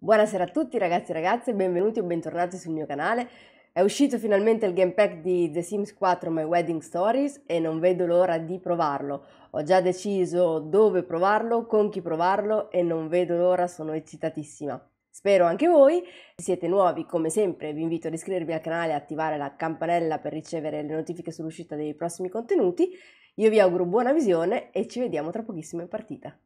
Buonasera a tutti ragazzi e ragazze, benvenuti o bentornati sul mio canale. È uscito finalmente il game pack di The Sims 4 My Wedding Stories e non vedo l'ora di provarlo. Ho già deciso dove provarlo, con chi provarlo e non vedo l'ora, sono eccitatissima. Spero anche voi. Se siete nuovi, come sempre, vi invito ad iscrivervi al canale e attivare la campanella per ricevere le notifiche sull'uscita dei prossimi contenuti. Io vi auguro buona visione e ci vediamo tra pochissimo in partita.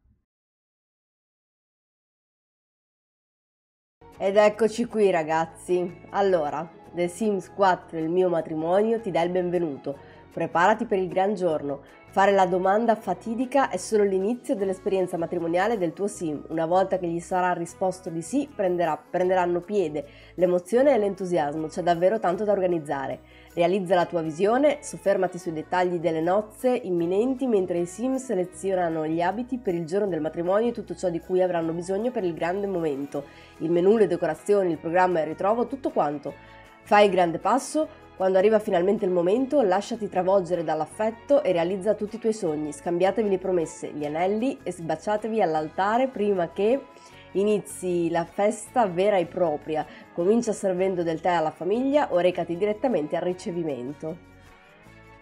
Ed eccoci qui ragazzi. Allora, The Sims 4 il mio matrimonio ti dà il benvenuto. Preparati per il gran giorno. Fare la domanda fatidica è solo l'inizio dell'esperienza matrimoniale del tuo sim. Una volta che gli sarà risposto di sì, prenderà, prenderanno piede l'emozione e l'entusiasmo, c'è davvero tanto da organizzare. Realizza la tua visione, soffermati sui dettagli delle nozze imminenti mentre i sim selezionano gli abiti per il giorno del matrimonio e tutto ciò di cui avranno bisogno per il grande momento. Il menù, le decorazioni, il programma e il ritrovo, tutto quanto. Fai il grande passo, quando arriva finalmente il momento, lasciati travolgere dall'affetto e realizza tutti i tuoi sogni, scambiatevi le promesse, gli anelli e sbacciatevi all'altare prima che inizi la festa vera e propria. Comincia servendo del tè alla famiglia o recati direttamente al ricevimento.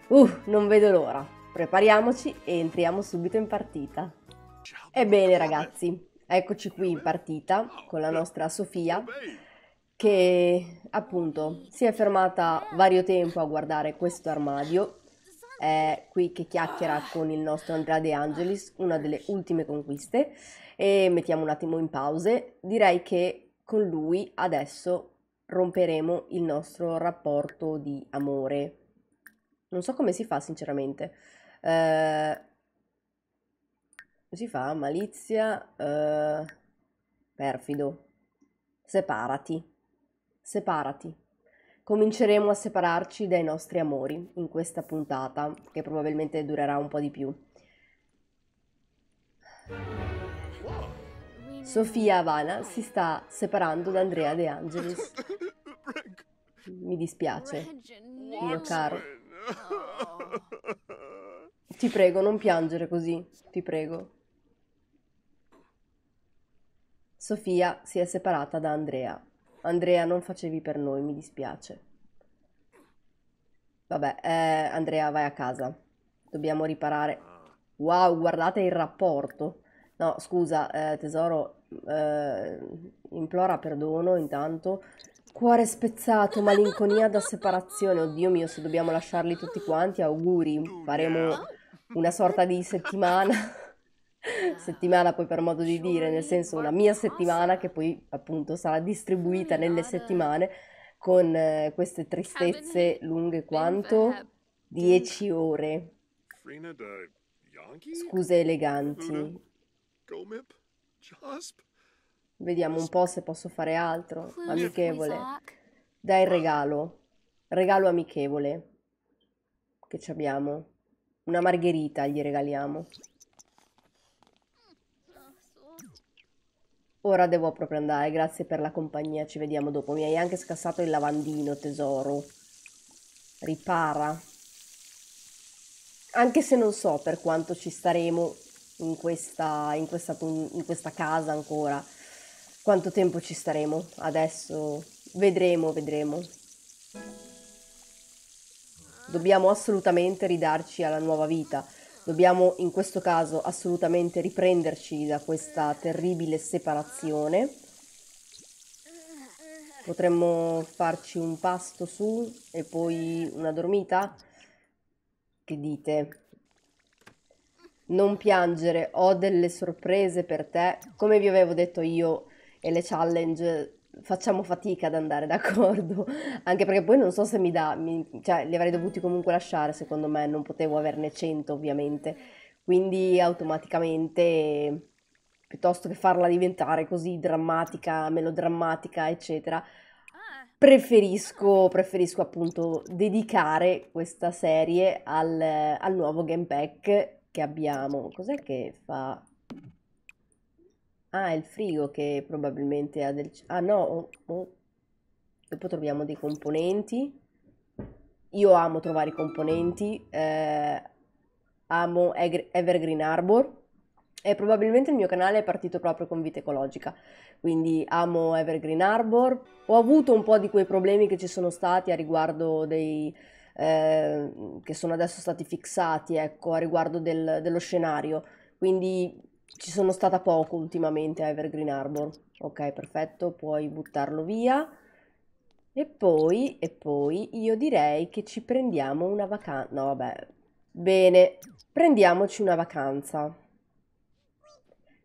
Uh, non vedo l'ora. Prepariamoci e entriamo subito in partita. Ebbene ragazzi, eccoci qui in partita con la nostra Sofia che appunto si è fermata vario tempo a guardare questo armadio. È qui che chiacchiera con il nostro Andrea De Angelis, una delle ultime conquiste. E mettiamo un attimo in pause. Direi che con lui adesso romperemo il nostro rapporto di amore. Non so come si fa, sinceramente. Eh, si fa? Malizia, eh, perfido, separati. Separati. Cominceremo a separarci dai nostri amori in questa puntata, che probabilmente durerà un po' di più. Sofia Havana si sta separando da Andrea De Angelis. Mi dispiace, mio caro. Ti prego, non piangere così, ti prego. Sofia si è separata da Andrea. Andrea, non facevi per noi, mi dispiace. Vabbè, eh, Andrea, vai a casa. Dobbiamo riparare. Wow, guardate il rapporto. No, scusa, eh, tesoro, eh, implora perdono intanto. Cuore spezzato, malinconia da separazione. Oddio mio, se dobbiamo lasciarli tutti quanti, auguri. Faremo una sorta di settimana settimana poi per modo di dire, nel senso una mia settimana che poi appunto sarà distribuita nelle settimane con eh, queste tristezze lunghe quanto 10 ore. Scuse eleganti. Vediamo un po' se posso fare altro. Amichevole. Dai regalo. Regalo amichevole. Che ci abbiamo? Una margherita gli regaliamo. Ora devo proprio andare, grazie per la compagnia, ci vediamo dopo. Mi hai anche scassato il lavandino, tesoro. Ripara. Anche se non so per quanto ci staremo in questa, in questa, in questa casa ancora, quanto tempo ci staremo. Adesso vedremo, vedremo. Dobbiamo assolutamente ridarci alla nuova vita. Dobbiamo in questo caso assolutamente riprenderci da questa terribile separazione. Potremmo farci un pasto su e poi una dormita? Che dite? Non piangere, ho delle sorprese per te. Come vi avevo detto io e le challenge facciamo fatica ad andare d'accordo, anche perché poi non so se mi dà, mi, cioè li avrei dovuti comunque lasciare, secondo me non potevo averne 100 ovviamente, quindi automaticamente piuttosto che farla diventare così drammatica, melodrammatica, eccetera, ah. preferisco, preferisco appunto dedicare questa serie al, al nuovo game pack che abbiamo. Cos'è che fa Ah, è il frigo che probabilmente ha del... Ah no, oh, oh. Dopo troviamo dei componenti. Io amo trovare i componenti. Eh, amo Evergreen Arbor. E probabilmente il mio canale è partito proprio con vita ecologica, quindi amo Evergreen Arbor. Ho avuto un po' di quei problemi che ci sono stati a riguardo dei... Eh, che sono adesso stati fissati, ecco, a riguardo del, dello scenario. Quindi ci sono stata poco ultimamente a Evergreen Arbor. Ok, perfetto, puoi buttarlo via. E poi, e poi, io direi che ci prendiamo una vacanza. No, vabbè. Bene, prendiamoci una vacanza.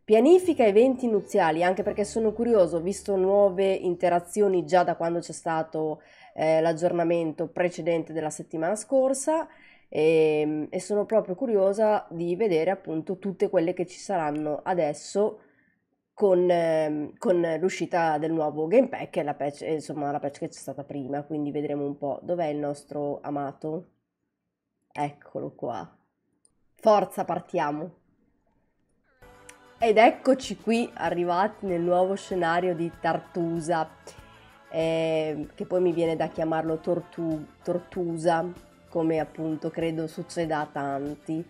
Pianifica eventi nuziali, anche perché sono curioso, ho visto nuove interazioni già da quando c'è stato eh, l'aggiornamento precedente della settimana scorsa, e, ehm, e sono proprio curiosa di vedere appunto tutte quelle che ci saranno adesso con, ehm, con, l'uscita del nuovo Game Pack e la patch, insomma, la patch che c'è stata prima, quindi vedremo un po' dov'è il nostro amato. Eccolo qua. Forza, partiamo. Ed eccoci qui, arrivati nel nuovo scenario di Tartusa, eh, che poi mi viene da chiamarlo Tortu- Tortusa, come appunto credo succeda a tanti.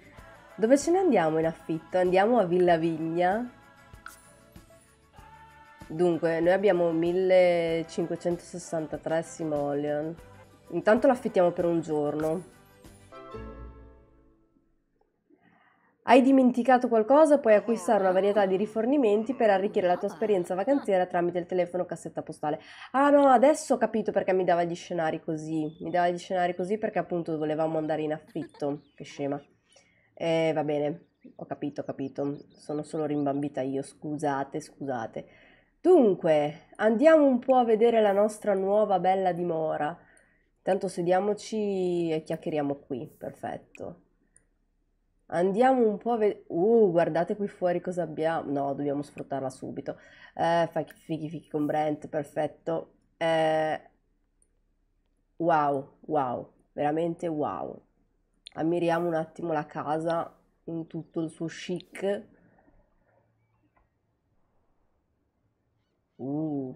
Dove ce ne andiamo in affitto? Andiamo a Villa Vigna. Dunque, noi abbiamo 1563 simoleon. Intanto l'affittiamo per un giorno. Hai dimenticato qualcosa? Puoi acquistare una varietà di rifornimenti per arricchire la tua ah. esperienza vacanziera tramite il telefono o cassetta postale. Ah no, adesso ho capito perché mi dava gli scenari così. Mi dava gli scenari così perché appunto volevamo andare in affitto. Che scema. Eh, va bene, ho capito, ho capito. Sono solo rimbambita io, scusate, scusate. Dunque, andiamo un po' a vedere la nostra nuova bella dimora. Intanto sediamoci e chiacchieriamo qui, perfetto. Andiamo un po' a vedere. Uh, guardate qui fuori cosa abbiamo. No, dobbiamo sfruttarla subito. Eh, fai fichi fichi con Brent, perfetto. Eh, wow, wow, veramente wow. Ammiriamo un attimo la casa in tutto il suo chic. Uh,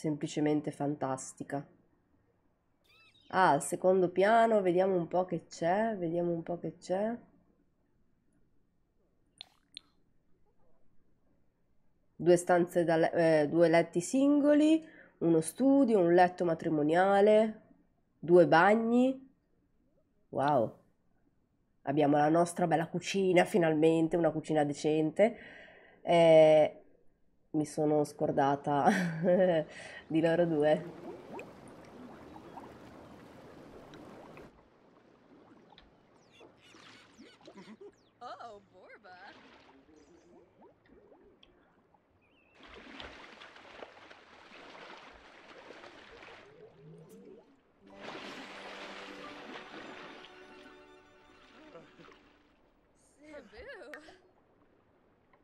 semplicemente fantastica. Ah, al secondo piano, vediamo un po' che c'è, vediamo un po' che c'è. Due stanze, da le eh, due letti singoli, uno studio, un letto matrimoniale, due bagni. Wow. Abbiamo la nostra bella cucina finalmente, una cucina decente. Eh, mi sono scordata di loro due. Oh,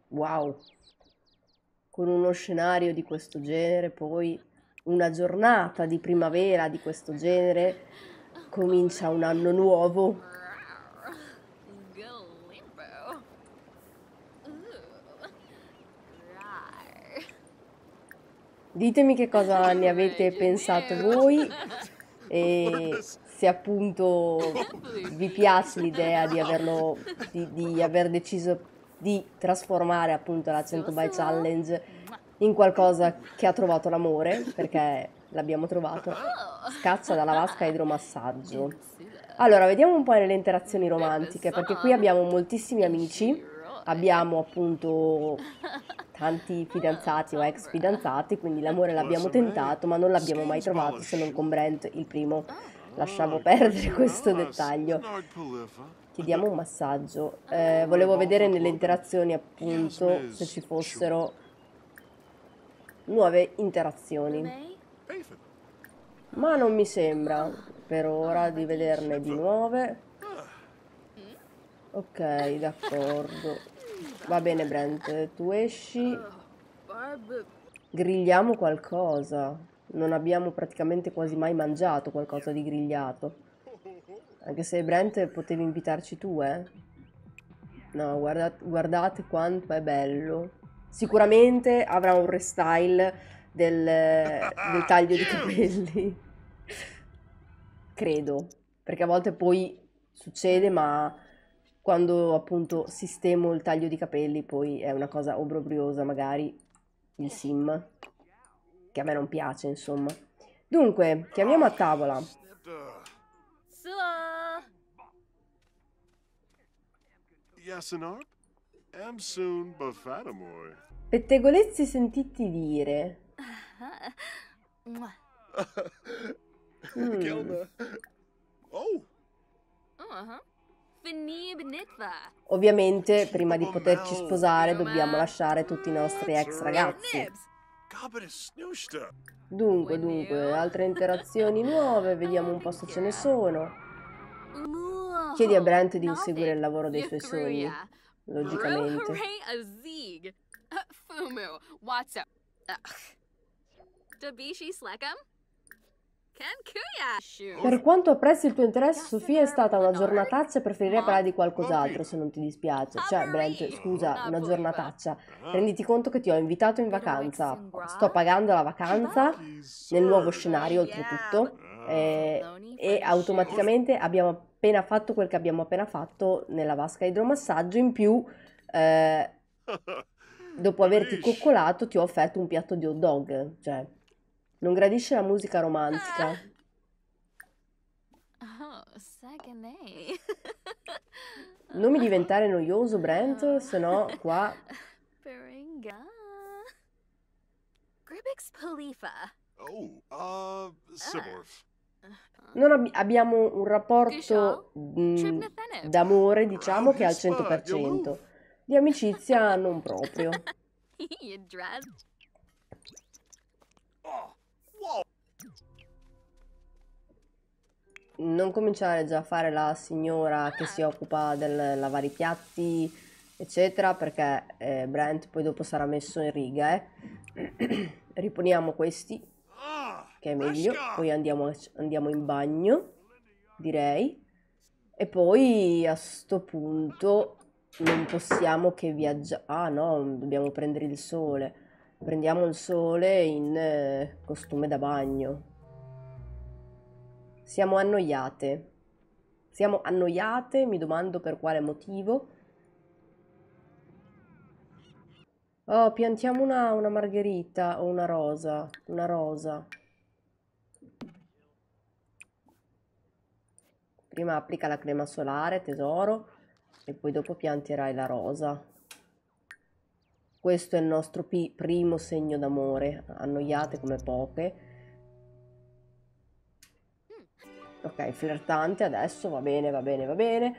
Wow con uno scenario di questo genere, poi una giornata di primavera di questo genere, comincia un anno nuovo. Ditemi che cosa ne avete pensato voi e se appunto vi piace l'idea di, averlo, di, di aver deciso di trasformare appunto la 100 by challenge in qualcosa che ha trovato l'amore, perché l'abbiamo trovato, oh. scaccia dalla vasca idromassaggio. Allora, vediamo un po' nelle interazioni eh, romantiche, perché qui abbiamo moltissimi amici, eh. abbiamo appunto tanti fidanzati o ex fidanzati, quindi l'amore l'abbiamo tentato, ma non l'abbiamo mai trovato se non con Brent, il primo. Ah. Lasciamo perdere questo dettaglio ti diamo un massaggio. Eh, volevo vedere nelle interazioni appunto se ci fossero nuove interazioni. Ma non mi sembra per ora di vederne di nuove. Ok, d'accordo. Va bene Brent, tu esci. Grigliamo qualcosa. Non abbiamo praticamente quasi mai mangiato qualcosa di grigliato. Anche se Brent potevi invitarci tu, eh. No, guardate, guardate quanto è bello. Sicuramente avrà un restyle del, del taglio di capelli. Credo. Perché a volte poi succede, ma quando appunto sistemo il taglio di capelli poi è una cosa obbrobriosa magari il sim che a me non piace insomma dunque chiamiamo a tavola Yasenarp, Amsoon Bafatamoy. Pettegolezzi sentiti dire. mm. Oh! Uh-huh. Ovviamente, prima di poterci sposare, dobbiamo lasciare tutti i nostri ex ragazzi. Dunque, dunque, oh. altre interazioni nuove, vediamo un po' se ce ne sono. Eh. Chiedi a oh, Brent di inseguire il lavoro dei suoi sogni, logicamente. Per quanto apprezzi il tuo interesse, Sofia è stata una giornataccia e preferirei parlare di qualcos'altro se non ti dispiace. Cioè, Brent, scusa, una giornataccia. Ah. Renditi conto che ti ho invitato in vacanza. Sto pagando la vacanza nel nuovo scenario, oltretutto. Eh, e, e automaticamente abbiamo appena fatto quel che abbiamo appena fatto nella vasca idromassaggio, in più eh, dopo averti coccolato ti ho offerto un piatto di hot dog, cioè non gradisce la musica romantica. Ah, oh, non mi diventare noioso, Brent, se no qua... Gribix Palifa. Oh, uh, Siborf. Ah. Non ab- abbiamo un rapporto mh, mm, cioè, d'amore, diciamo che è al 100%, di amicizia non proprio. Non cominciare già a fare la signora che si ah. occupa del lavare i piatti, eccetera, perché eh, Brent poi dopo sarà messo in riga, eh. Riponiamo questi che è meglio. Poi andiamo, andiamo in bagno, direi. E poi a sto punto non possiamo che viaggiare. Ah no, dobbiamo prendere il sole. Prendiamo il sole in eh, costume da bagno. Siamo annoiate. Siamo annoiate, mi domando per quale motivo. Oh, piantiamo una, una margherita o una rosa. Una rosa. Prima applica la crema solare, tesoro, e poi dopo pianterai la rosa. Questo è il nostro primo segno d'amore, annoiate come poche. Ok, flirtante adesso, va bene, va bene, va bene.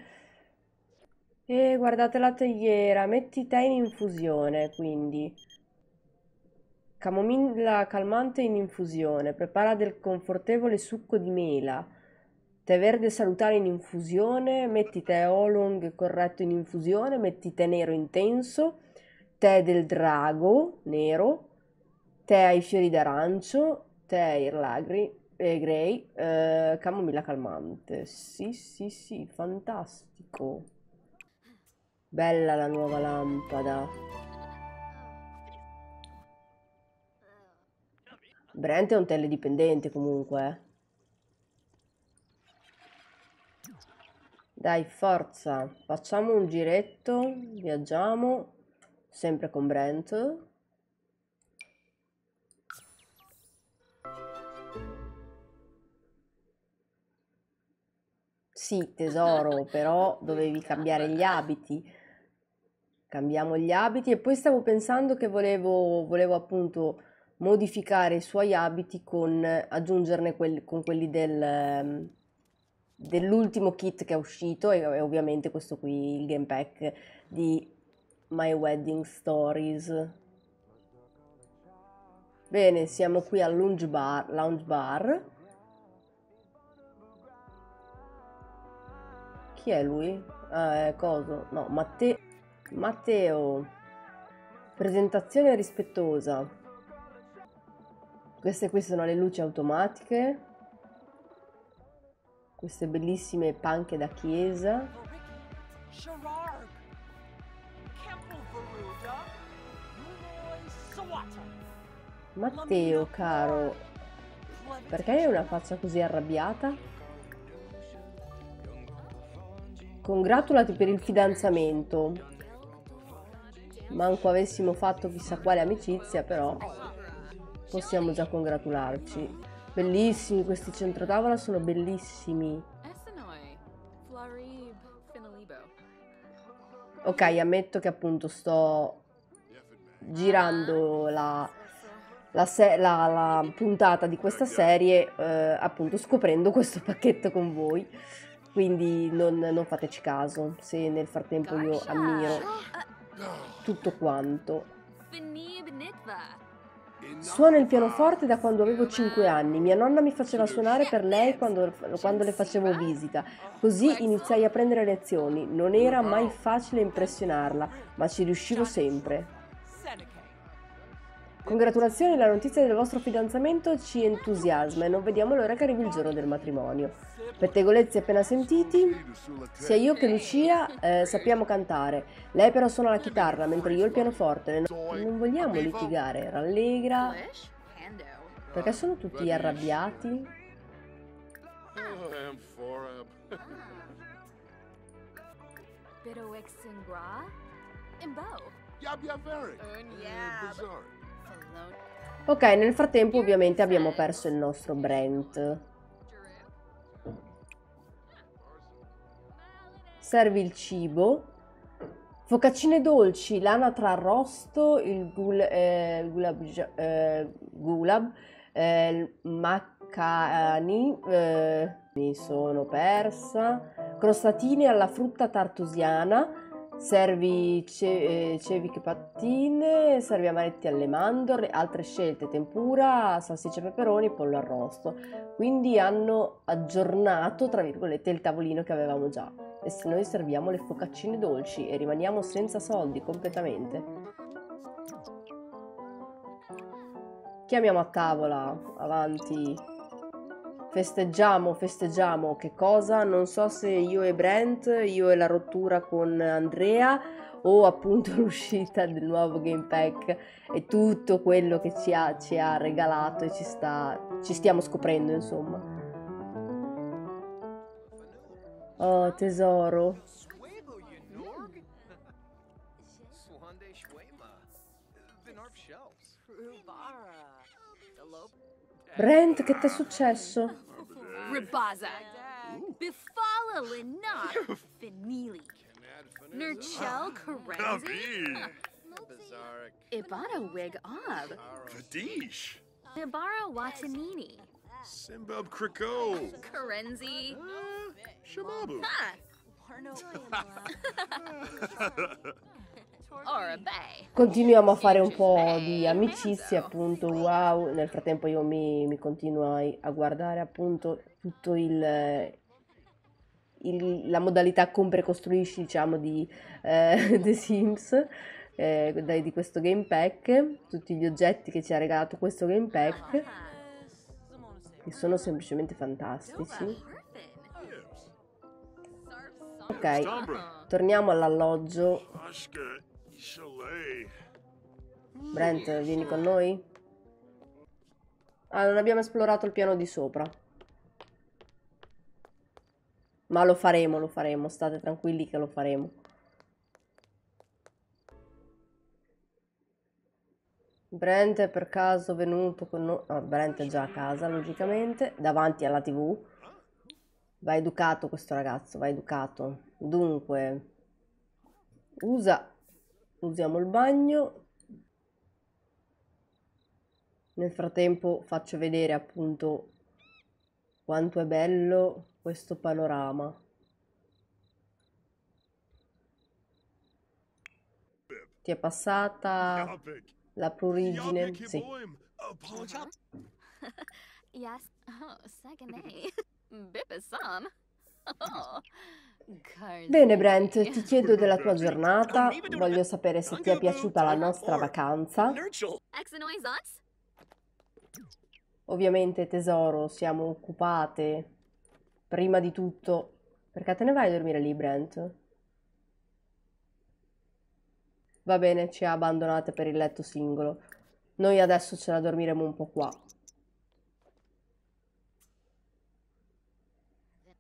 E guardate la tegliera, metti tè in infusione, quindi camomilla calmante in infusione, prepara del confortevole succo di mela, tè verde salutare in infusione, metti tè oolong corretto in infusione, metti tè nero intenso, tè del drago nero, tè ai fiori d'arancio, tè irlagri, eh, grey, eh, camomilla calmante. Sì, sì, sì, fantastico. Bella la nuova lampada. Brent è un teledipendente comunque, eh. Dai, forza, facciamo un giretto, viaggiamo, sempre con Brent. Sì, tesoro, però dovevi cambiare gli abiti. Cambiamo gli abiti e poi stavo pensando che volevo, volevo appunto modificare i suoi abiti con aggiungerne quelli, con quelli del, dell'ultimo kit che è uscito e, e ovviamente questo qui, il game pack di My Wedding Stories. Bene, siamo qui al lounge bar, lounge bar. Chi è lui? Ah, eh, coso? No, Matte Matteo. Presentazione rispettosa. Queste qui sono le luci automatiche queste bellissime panche da chiesa. Matteo, caro, perché hai una faccia così arrabbiata? Congratulati per il fidanzamento. Manco avessimo fatto chissà quale amicizia, però possiamo già congratularci. Bellissimi questi centrotavola, sono bellissimi. Ok, ammetto che appunto sto girando la, la, la, la puntata di questa serie, eh, appunto scoprendo questo pacchetto con voi. Quindi non, non fateci caso se nel frattempo io ammiro tutto quanto. Nitva. Suono il pianoforte da quando avevo 5 anni. Mia nonna mi faceva suonare per lei quando, quando le facevo visita. Così iniziai a prendere lezioni. Non era mai facile impressionarla, ma ci riuscivo sempre. Congratulazioni, la notizia del vostro fidanzamento ci entusiasma e non vediamo l'ora che arrivi il giorno del matrimonio. Pettegolezzi appena sentiti, sia io che Lucia eh, sappiamo cantare, lei però suona la chitarra mentre io il pianoforte. Non vogliamo litigare, rallegra. Perché sono tutti arrabbiati? Oh, Pero ex in gra? In bow? Yab yab very. Un yab. Ok, nel frattempo ovviamente abbiamo perso il nostro Brent. Servi il cibo. Focaccine dolci, lana tra arrosto, il gul, eh, gulab, eh, gulab eh, il maccani, eh, mi sono persa, crostatini alla frutta tartusiana, Servi ce- eh, ceviche pattine, servi amaretti alle mandorle, altre scelte, tempura, salsiccia e peperoni, pollo arrosto. Quindi hanno aggiornato, tra virgolette, il tavolino che avevamo già. E se noi serviamo le focaccine dolci e rimaniamo senza soldi completamente. Chiamiamo a tavola, avanti festeggiamo, festeggiamo che cosa? Non so se io e Brent, io e la rottura con Andrea o appunto l'uscita del nuovo Game Pack e tutto quello che ci ha, ci ha regalato e ci, sta, ci stiamo scoprendo insomma. Oh tesoro. Brent, che ti è successo? Rabaza. Bifala Linab Finili. Nurchel Karenzi. Ibara Wig Ob. Vadish. Ibara Watanini. Simbab Kriko. Karenzi. Uh, Continuiamo a fare un po' di amicizie, appunto, wow. Nel frattempo io mi, mi continuai a guardare appunto tutto il, il, la modalità compra e costruisci diciamo di eh, The Sims eh, di questo game pack tutti gli oggetti che ci ha regalato questo game pack che sono semplicemente fantastici ok torniamo all'alloggio Brent vieni con noi ah non abbiamo esplorato il piano di sopra ma lo faremo, lo faremo, state tranquilli che lo faremo. Brent è per caso venuto con noi... No, Brent è già a casa, logicamente, davanti alla tv. Va educato questo ragazzo, va educato. Dunque, usa... Usiamo il bagno. Nel frattempo faccio vedere appunto quanto è bello questo panorama. Ti è passata la prurigine? Sì. Oh, oh. Bene Brent, ti chiedo della tua giornata, voglio sapere se ti è piaciuta la nostra vacanza. Ovviamente tesoro, siamo occupate Prima di tutto, perché te ne vai a dormire lì, Brent? Va bene, ci ha abbandonate per il letto singolo. Noi adesso ce la dormiremo un po' qua.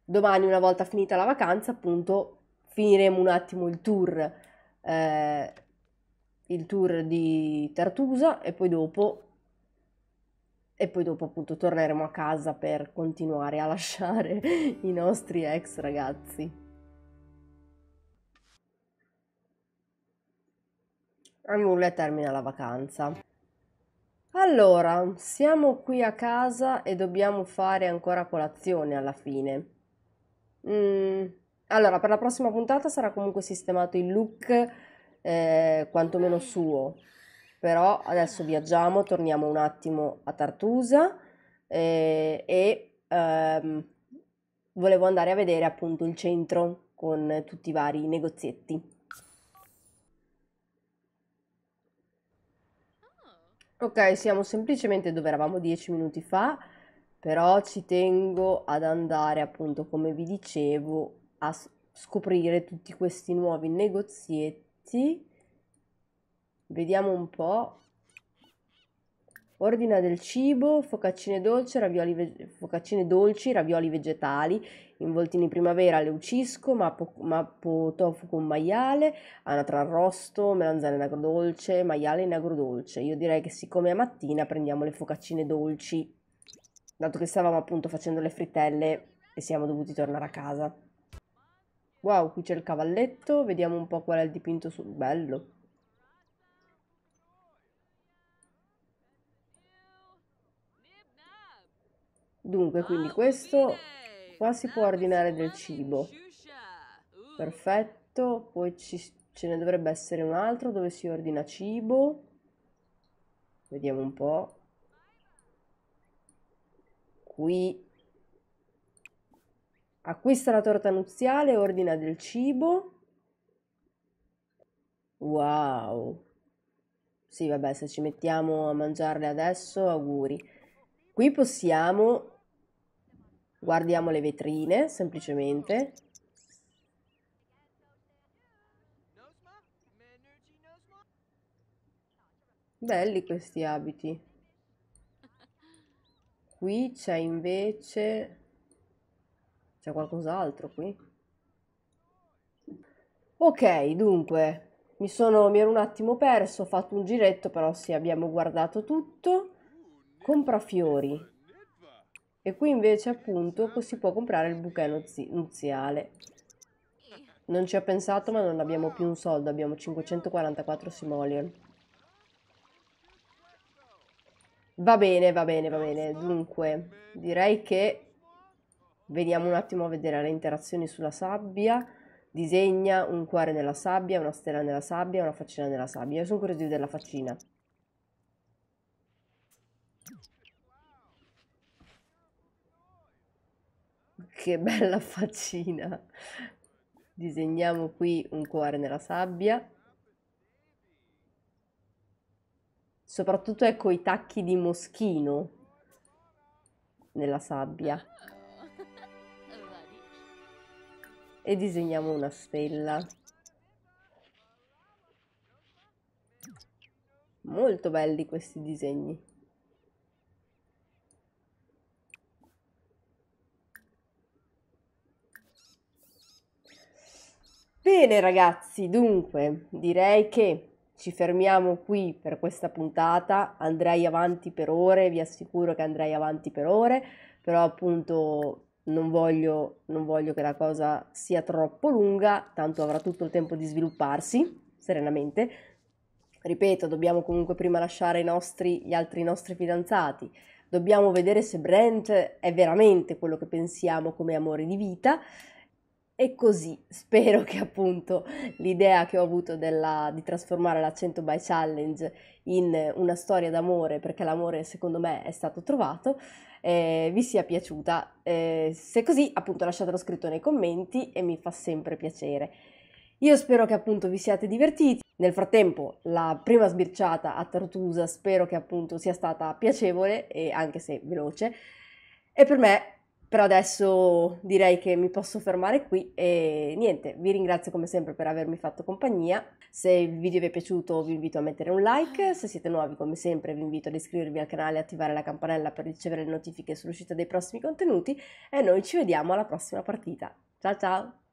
Domani, una volta finita la vacanza, appunto, finiremo un attimo il tour, eh, il tour di Tartusa e poi dopo e poi dopo appunto torneremo a casa per continuare a lasciare i nostri ex ragazzi. Annulla e termina la vacanza. Allora, siamo qui a casa e dobbiamo fare ancora colazione alla fine. Mm, allora, per la prossima puntata sarà comunque sistemato il look eh, quantomeno suo, però adesso viaggiamo, torniamo un attimo a Tartusa eh, e ehm, volevo andare a vedere appunto il centro con tutti i vari negozietti. Ok, siamo semplicemente dove eravamo dieci minuti fa, però ci tengo ad andare appunto, come vi dicevo, a scoprire tutti questi nuovi negozietti Vediamo un po'. Ordina del cibo, focaccine, dolce, ravioli focaccine dolci, ravioli vegetali, involtini primavera, leucisco, mappo, mappo tofu con maiale, anatra arrosto, melanzane in agrodolce, maiale in agrodolce. Io direi che siccome è mattina prendiamo le focaccine dolci, dato che stavamo appunto facendo le frittelle e siamo dovuti tornare a casa. Wow, qui c'è il cavalletto, vediamo un po' qual è il dipinto sul bello. Dunque, quindi questo qua si può ordinare del cibo. Perfetto, poi ci, ce ne dovrebbe essere un altro dove si ordina cibo. Vediamo un po'. Qui. Acquista la torta nuziale e ordina del cibo. Wow. Sì, vabbè, se ci mettiamo a mangiarle adesso, auguri. Qui possiamo Guardiamo le vetrine, semplicemente. Belli questi abiti. Qui c'è invece... C'è qualcos'altro qui? Ok, dunque, mi, sono, mi ero un attimo perso, ho fatto un giretto, però sì, abbiamo guardato tutto. Compra fiori. E qui invece appunto si può comprare il bouquet nuziale. Non ci ho pensato ma non abbiamo più un soldo, abbiamo 544 simoleon. Va bene, va bene, va bene. Dunque, direi che veniamo un attimo a vedere le interazioni sulla sabbia. Disegna un cuore nella sabbia, una stella nella sabbia, una faccina nella sabbia. Io sono curioso di vedere la faccina. Che bella faccina. Disegniamo qui un cuore nella sabbia. Soprattutto ecco i tacchi di moschino nella sabbia. E disegniamo una stella. Molto belli questi disegni. Bene ragazzi, dunque, direi che ci fermiamo qui per questa puntata, andrei avanti per ore, vi assicuro che andrei avanti per ore, però appunto non voglio, non voglio che la cosa sia troppo lunga, tanto avrà tutto il tempo di svilupparsi serenamente. Ripeto, dobbiamo comunque prima lasciare nostri, gli altri nostri fidanzati, dobbiamo vedere se Brent è veramente quello che pensiamo come amore di vita e così spero che appunto l'idea che ho avuto della, di trasformare la 100 by challenge in una storia d'amore, perché l'amore secondo me è stato trovato, eh, vi sia piaciuta. Eh, se così appunto lasciatelo scritto nei commenti e mi fa sempre piacere. Io spero che appunto vi siate divertiti. Nel frattempo la prima sbirciata a Tartusa spero che appunto sia stata piacevole e anche se veloce. E per me però adesso direi che mi posso fermare qui e niente, vi ringrazio come sempre per avermi fatto compagnia. Se il video vi è piaciuto vi invito a mettere un like, se siete nuovi come sempre vi invito ad iscrivervi al canale e attivare la campanella per ricevere le notifiche sull'uscita dei prossimi contenuti e noi ci vediamo alla prossima partita. Ciao ciao!